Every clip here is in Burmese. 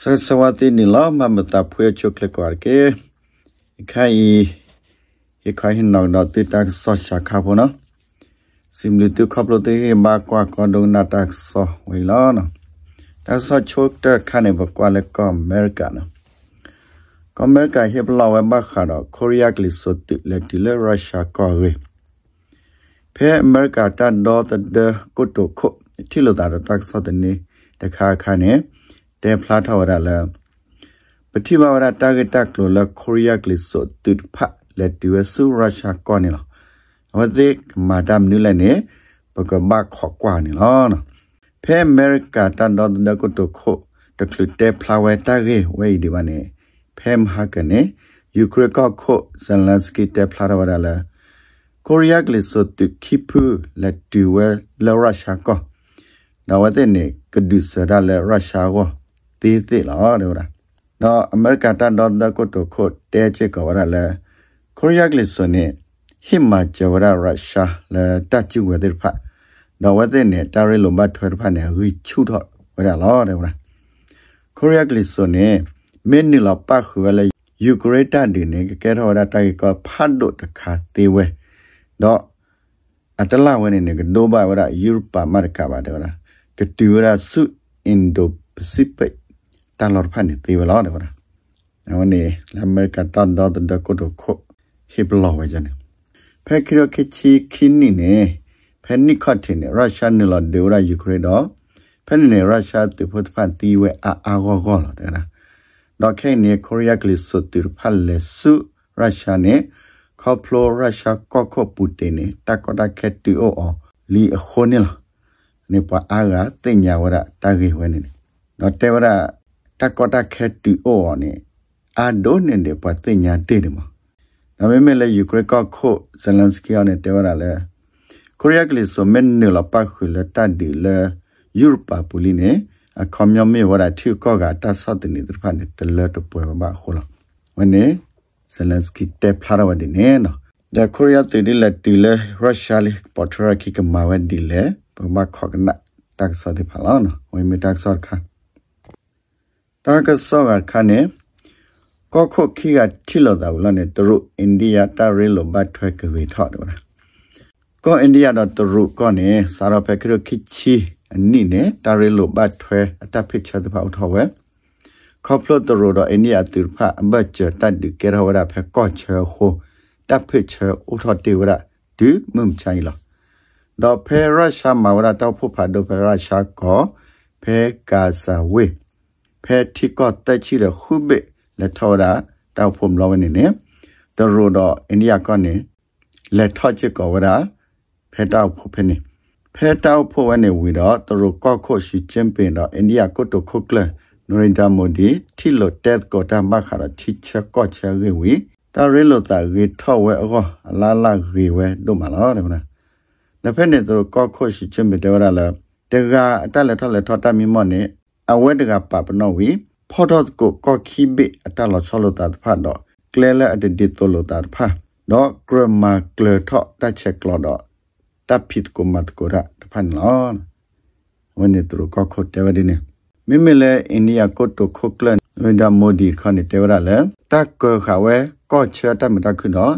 saraswati nilama mata phwe chokle kwarke khai ye khai hin nong da ti tak so sha kha pho no simli tu khap lo te ma kwa kon dong na tak so wei lo no ta so chok ta kha ne ba kwa le ko america no ko america he bla wa ba kha do korea kli so ti le ti le russia ko re phe america ta do ta de ko to kho ti lo ta ta so de ni ta kha kha ne တဲဖလာထဝရလပတိဘဝရတာဂက်တက်ကလိုလကိုရီးယားကလစ်ဆိုတုတ်ဖလက်တူဆူရုရှားကောနီလအဝသိကမာဒမ်နူလနဲ့ပကဘခေါကွာနီလောနော်ဖဲအမေရိကတန်တော်တကုတခုတကလူတဲဖလာဝဲတာဂေဝဲဒီဝနဲ့ဖဲမဟာကနေယူကရိကခုဇလန်စကီတဲဖလာရဝရလာကိုရီးယားကလစ်ဆိုတုခိပူလက်တူဝဲလရုရှားကောနဝတဲ့နေကဒုစရလရုရှားကောသေးသေးလားလို့လားတော့အမေရိကန်တန်တော့တကုတ်တို့ခုတ်တဲချစ်ကဝရလဲကိုရီးယားကလေးဆိုနေဟိမချဝရရုရှားလဲတချူဝဲတဲ့ဖတ်တော့ဝဲတဲ့နေတာရီလိုမထွဲဖတ်နေဟိချူတော့ဝရလားလို့လားကိုရီးယားကလေးဆိုနေမင်းနီလာပါခွဲလဲယူကရိန်းတန်ဒီနေကဲထော်တာတိုက်ကဖတ်တို့တခါသေးဝဲတော့အတလဝဲနေနေကဒိုဘဝရယူရိုပါမရကပါတယ်လားကတူရာဆုအင်ဒိုပစိဖိတ်ตาลอดพันนี่ตีไว้แล้วเดี๋ยวนะวันนี้ลำเมริกาตอนดอตันดอกดโคฮิบลอไว้จันเนี่ยแพ้คิดว่าคิดชีคินนี่เนี่ยแพ้นี่ข้อที่เนี่ยรัสเซียนี่หลอดเดี๋ยวได้ยูเครนดอแพ้นี่เนี่ยรัสเซียติพุทธพันตีไว้อาอาก็ก็หลอดเดี๋ยวนะดอกแค่เนี่ยคอเรียกลิสุติรพันเลสุรัสเซียเนี่ยเขาพลอรัสเซียก็ควบปูเตเนี่ยตะก็ได้แค่ตีโออลีโคเนี่ยหรอเนี่ยพออาก็ติญญาวระตาเกวเนี่ยดอกเทวระတကတာခဲတူအောနဲ့အာဒိုနေတဲ့ပတ်သိညာတဲ့တယ်မှာဒါပေမဲ့လည်းယူကရိန်းကခုဇလန်စကီနဲ့တဲဝရလဲကိုရီးယားကလေးဆိုမင်းနလပါခုလတတ်ဒီလဲယူရပါပူလီနေအကွန်မြမေဝရထီကောကတဆတ်တဲ့နေတဲ့ဖာနဲ့တလတ်ပွဲမှာခေါ်လာဝနေဇလန်စကီတက်ဖလာရဝဒီနေနော်ဒါကိုရီးယားတည်ဒီလက်တီလဲရုရှားလေးပေါ်ထရခိကမာဝဒီလဲဘမခေါကနတက်ဆတ်ဒီဖလာနော်ဝိမတက်ဆတ်ခါတာကဆော့ကခါနေကောခုတ်ခီကထီလော်တာဘူးလားနေသူတို့အိန္ဒိယတာရဲလိုဘတ်ထွက်ကလေးထော့တော့လားကောအိန္ဒိယတော့သူတို့ကောနေစာရဖက်ခရခီချီအနိနဲ့တာရဲလိုဘတ်ထွဲအတက်ဖစ်ချက်တဖောက်ထော်ဝဲခေါပလော့သူတို့တော့အိန္ဒိယသူဖအဘတ်ချတတ်ဒီကေရဝရဖက်ကောချေခိုတပ်ဖစ်ချဥထော်တေဝရဒီမုံချိုင်လားတော့ဖေရရှာမဝရတောက်ဖို့ဖာဒိုဖေရရှာကောဖေကာဇဝေဖဲထိကော့တက်ချီရခုဘိလက်ထော်ရာတောက်ဖုံလောဝနေနေတရိုတော့အိန္ဒိယကနေလက်ထော့ချစ်ကောဝရာဖဲတောက်ဖုံဖနေဖဲတောက်ဖုံဝနေဝီတော့တရိုကော့ခုတ်ရှိချင်းပင်တော့အိန္ဒိယကုတ်တုခုတ်ကလနိုရင်ဒါမိုဒီထိလိုတက်ကောတာမခါရထိချက်ကော့ချဲဝီတရီလိုတာဂေထော့ဝဲအောအလားလားဂေဝဲတို့မလားတဲ့မလားလက်ဖက်နေသူကော့ခုတ်ရှိချင်းပင်တော့လားတကအတက်လက်ထော့လက်ထော့တမီမော့နဲ့အဝဲတကပပနောဝီဖော်တော့ကိုကော့ခိဘိအတလောချောလတာတဖတ်တော့ကလဲလက်အတဒီတိုလတာတဖတ်တော့ဂရမာကလထော့တချက်လောတော့တပိတကိုမတ်ကိုရတဖန်လောဝနေသူကခုတ်တယ်ဝဒီနေမိမိလဲအိန္ဒိယကိုတိုခုကလန်ဝိဒါမိုဒီခနိတေဝရလဲတကခဝဲကော့ချတမတခုတော့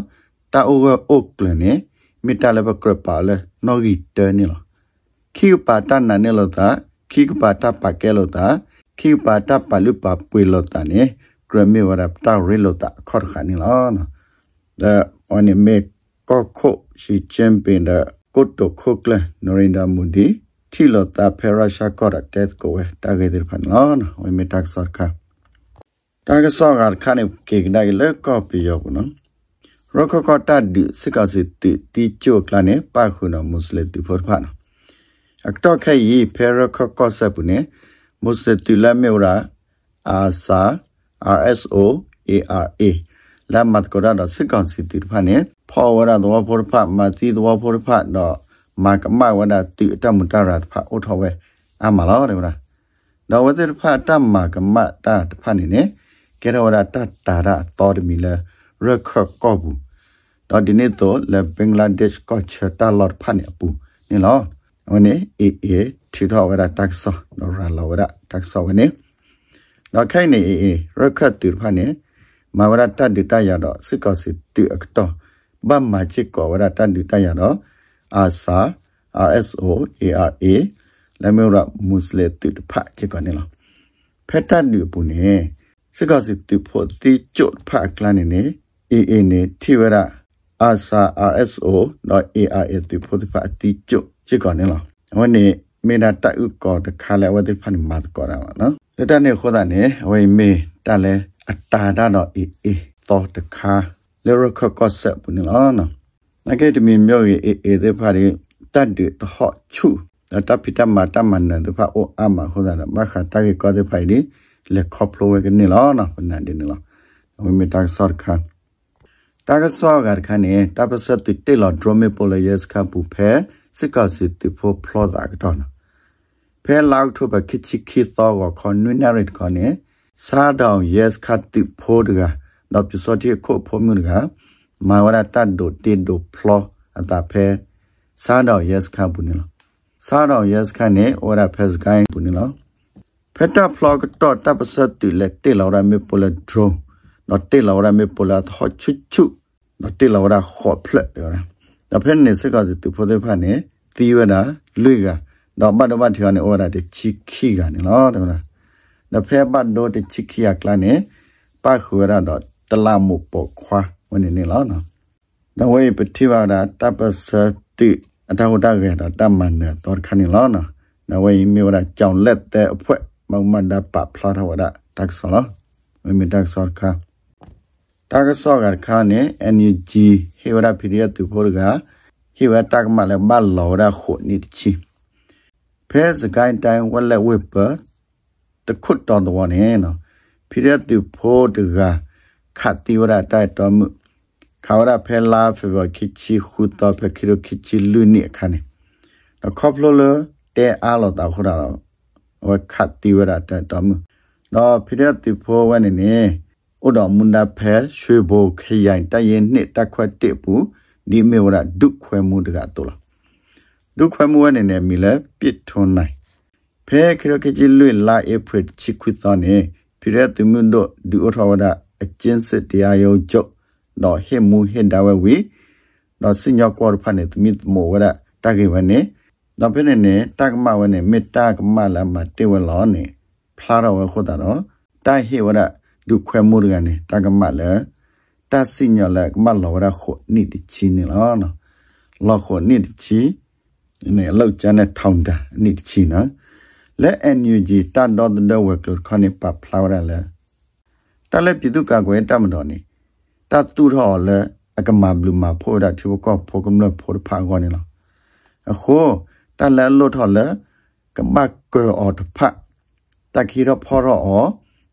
တအိုဝအိုကလနေမိတလဘကရပါလဲနော်ဂီတနေလခိပါတနာနေလတာခိကပါတပကဲလိုတာခိပါတပလူပပွေလိုတာနေကရမေဝရပတာရီလိုတာခေါ်ခါနီလောနော်ဒါအော်နေမေကောခိုရှိချမ်ပင်ဒါကုတ်တိုခိုကလနရင်ဒါမူဒီထီလိုတာဖရာရှာကောတာတက်ကိုဝဲတာဂေဒီဖန်လောနော်ဝေမေတက်ဆော့ခါတာဂဆော့ကခါနေကေကနိုင်လေကောပီယောကနော်ရခခတာဒီစကစစ်တီချိုကလနေပါခုနမုစလတီဖော်ဖာနော်အတော့ခဲရီဖဲရခကော့ဆပ်ပုန်မုစတူလာမေရာအာစာ RSO ARA လမ်မတ်ကောဒါစကောင်စီတီဖာနေဖော်ဝရတော့ဖော်ဖတ်မတီတော့ဖော်ဖတ်တော့မကမဝဒတီအတမတရာဖာအိုထော်ဝဲအမလာတယ်ဗလားတော့ဝတ်ဖတ်တမကမတာတဖာနေနေကဲရဝရတတာရတော်မီလာရခကောဘူးတော့ဒီနေ့တော့လေဘင်္ဂလားဒေ့ရှ်ကချတာလော်ဖာနေပူနေလားวันนี้เอเอถือทอเวลาตักซอนราเราเวลาตักซอวันนี้เราแค่ในเอเอเราคัดตื่นพันเนี่ยมาเวลาตัดดื้อตายาดอซึ่งก็สิตื่นต่อบ้ามาจิกก่อเวลาตัดดื้อตายาดออาซา RSO ARA และเมื่อเรามุสลิมตื่นพระจิกก่อนเนี่ยเราแพทย์ตัดดื้อปุ่นเนี่ยซึ่งก็สิตื่นพอตีจุดพระกลางเนี่ยเอเอเนี่ยที่เวลาอาซา RSO ดอ ARA ตื่นพอตีพระตีจุดရှိကောနေလားဝန်နေမေနာတဥကောတခါလဲဝတ်တိဖန်မတ်ကောရမနော်လက်တနေခေါ်တာနေဝိမေတလဲအတာဒါတော့အေးအေးတော့တခါလေရခကောဆက်ပူနေလားနော်ငါကတမီမြို့ရဲ့အေးအေးတဲ့ဖာရီတတ်တွေတဟော့ချူတပိတမတမန်တဲ့ဖာအိုအမခေါ်တာမခတာကေကောတဲ့ဖိုင်ဒီလေခေါပလိုဝဲကနေလားနော်ပနန်ဒီနေလားဝိမေတာဆော့ခါတာကဆော့ကခါနေတပစတ်တိတေလာဒရမေပိုလယက်စခပူဖဲစကစီတဖို့ဖလောတာကတော့နော်ဖဲလောက်ထုတ်ပခချခိသောကခွန်နွနရစ်ခနဲ့စာဒေါင် yes ခတ်တိဖို့တကတော့ပြစောတိခုဖို့မြူကမာဝရတတ်တို့တင်တို့ဖလောအတာဖဲစာဒေါင် yes ခတ်ဘူးနော်စာဒေါင် yes ခတ်နဲ့အော်ရဖက်စကိုင်းဘူးနော်ဖက်တာဖလောကတော့တပ်ပစတ်တိလက်တေလောက်ရမေပိုလဒရုန်းတော့တေလောက်ရမေပိုလာဟောချွချွတော့တေလောက်ရခေါ်ဖလက်ပြောတာတဖက်နေစကစတူဖိုတဲ့ဖက်နေတီးဝနာလွေကတော့ဘတ်တော့ဘတ်ထီကနေအော်တာတချီခီကနေနော်တော်လားတဖက်ဘတ်တော့တချီခီကလာနေပါခွေရတော့တလာမှုပေါ်ခွာဝင်နေလားနော်တဝေပတိဝါဒတပ္ပစတိအတဝတကေတာတမန္နတော်ခဏီလောနာနဝေမြေဝရကြောင်လက်တဲ့အဖွဲမမန္တပဖလာထဝဒတက်ဆောလမေမတက်ဆောခါတာကစောကန်ခါနဲ့ NUG ဟေဝရာဖီရီယတူဖောကဟေဝတာကမလည်းမလောရာခုန်စ်ချီဖဲစကိုင်းတိုင်းဝက်လက်ဝက်ပတခုတ်တော်တော်နဲ့နော်ဖီရီယတူဖောတကခတ်တီဝရာတိုက်တော်မှုခါဝရာဖဲလာဖေဘခိချီခုတော်ဖဲခိရခိချီလူနိခါနဲ့နော်ခေါပလိုလတဲအားလောတာခုတာတော့ဝက်ခတ်တီဝရာတိုက်တော်မှုနော်ဖီရီယတူဖောဝဲနေနေဥတော်မွန်နာဖဲရွှေဘိုခရိုင်တရင်နှစ်တက်ခွက်တစ်ပူဒီမေဝရဒုခွဲမှုတကတူလားဒုခွဲမှုအနေနဲ့မိလဲပြစ်ထွန်နိုင်ဖဲခရကကြီးလွေလာဧပရစ်ချီခွသောနေပြရတမြွန်းတို့ဒီဥထဝဒအကျဉ်းစစ်တရားရုံးချုပ်တော့ဟစ်မှုဟစ်တာဝဲဝီတော့စညောကောဖတ်နေသူမိမောဝရတကိဝနေတော့ဖဲနေနေတကမဝဲနေမေတ္တာကမလာမတေဝလောနေဖလာတော်ဝဲခုတာတော့တိုင်ဟိဝရดูแควมูเรือนนี่ตากมาแล้วตาสิญญาละกมาเราระขนี่ดิชีนี่ละเนาะเราขนี่ดิชีเนี่ยเราจะเนี่ยทองดานี่ดิชีเนาะและเอ็นยูจีตาดอดเดเวกลุดข้อนี้ปรับพลาวได้แล้วตาเล็บปิตุกากเวตามดอนี่ตาตูทอแล้วအကမဘလူမာဖိုဒါထီဘကောဖိုကမလဖိုဖာကောနေလားအခိုးတလန်လို့ထော်လကမကွေအော်တဖတ်တခီရဖော်ရော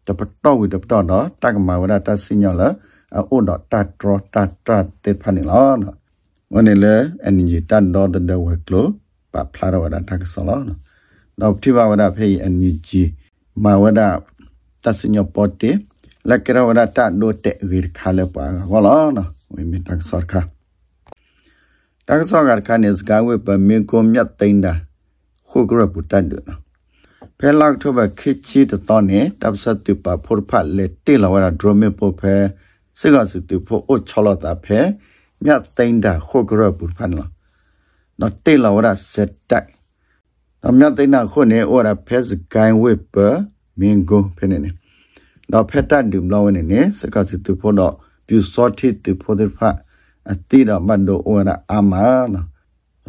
တပတော့ဝီတပတော့နော်တကမာဝဒတစညောလာအိုဒတတ်ရတတ်တတေဖနီလာနော်ဝနေလေအန်ဂျီတန်တော့တဝက်ကလိုပဖလာရဝဒတကဆလာနော်နောက်တိဘဝဒဖေးအန်ဂျီမာဝဒတစညောပေါ်တေလက်ကရဝဒတဒိုတေဝီခါလပါဟောလာနော်ဝိမီတကဆောခါတကဆောကခါနေစကဝေပမင်ကိုမြတ်သိန်းတာခုကရပူတတ်တယ်နော်ဖဲလောက်ထုတ်ဘခိချီတတော်နေတပ်ဆတ်တူပါဖောဖတ်လက်တေလာဝရဒရမေပိုဖဲစကစတူဖိုအိုချလတာဖဲမြတ်တိန်တာခိုကရပူဖန်လာနော်တေလာဝရစက်တိုက်နော်မြတ်တိန်တာခုနေအိုရဖဲစကိုင်းဝေပမင်းကိုဖဲနေနေနော်ဖက်တတ်ဒုမလောင်းနေနေစကစတူဖိုတော့ပြူစောတိတူဖိုတဲ့ဖတ်အတိတော်မတ်တို့အိုရအာမနော်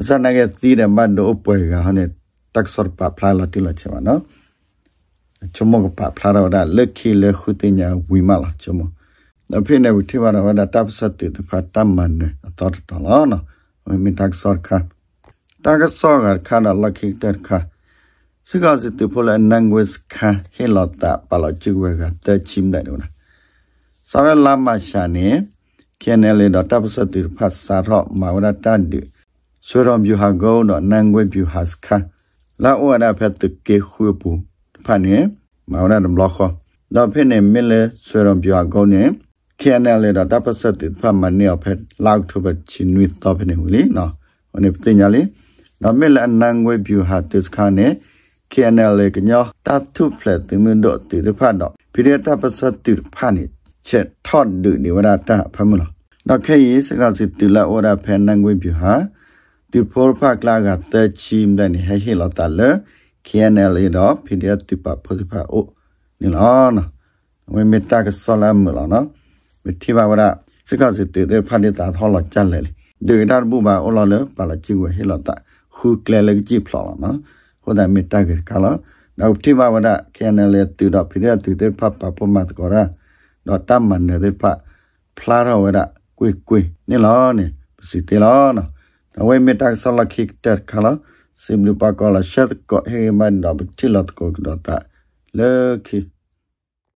ဇာနာကတိတဲ့မတ်တို့အပွဲကဟနဲ့ tak sor pa phla la ti la che ma no chomo ko pa phla ra da le khi le khu ti nya wi ma la chomo na phe ne uthi ma ra da tap sat ti ta pha tam man ne ta ta la no mi tak sor kha ta ka sor ga kha na la khi ter kha si ga si ti pho la nang we kha he la ta pa la chi we ga ta chim da no na sa ra la ma sha ne ခဲနယ်လေတော့တပ်စတိဖတ်စာတော့မာဝရတန်ဒီဆွေရံဗျူဟာဂုံတော့နန်ငွေဗျူဟာစခါလာအိုအနာဖက်တကေခွေပူဖာနေမောင်နာဒမ်လောခတော့ဖိနေမင်းလဲဆွေရုံပြာကုန်းနေခဲနယ်လေတော့တပ်ပစက်တိဖတ်မနေဖက်လောက်ထုပချင်းနွေတော့ဖိနေဟူလီနော်ဟိုနေပတင်ညာလေးတော့မင်းလဲအနန်ငွေပြူဟာတစ်ခါနေခဲနယ်လေကညောတတ်ထုဖလက်သူမင်းတို့တိဖတ်တော့ဖိရတပ်ပစက်တိဖတ်နေချက်ထော့ဒုနေဝရတာဖမလားတော့ခဲရေးစကစစ်တိလာအိုရာဖဲနန်ငွေပြူဟာဒီပေါ်ဖကလာကတချီမဒနိဟဟေလတလ KNL တော့ PDF တပပစဖာအိုနီလောနဝေမေတ္တာကဆလမ်မလောနမေတိဘာဝရစကစတေတေဖာနေတာထောလကြလေဒေဒါဘူဘာအောလလပါလချီဝဟေလတခုကလလကြည့်ဖလောနဟောဒမေတ္တာကကလောနောက်တိဘာဝရ KNL တူတော့ PDF တူတေဖပပမတ်ကောရာတော့တမန်နေတဲ့ဖဖလာရဝရကွေကွေနီလောနီစီတေလောနော်အဝေးမီတက်ဆလခိကတက်ခလာစင်လူပါကောလာရှက်ကောဟေမန်ဒါဘတိလတ်ကောကဒတာလေခိ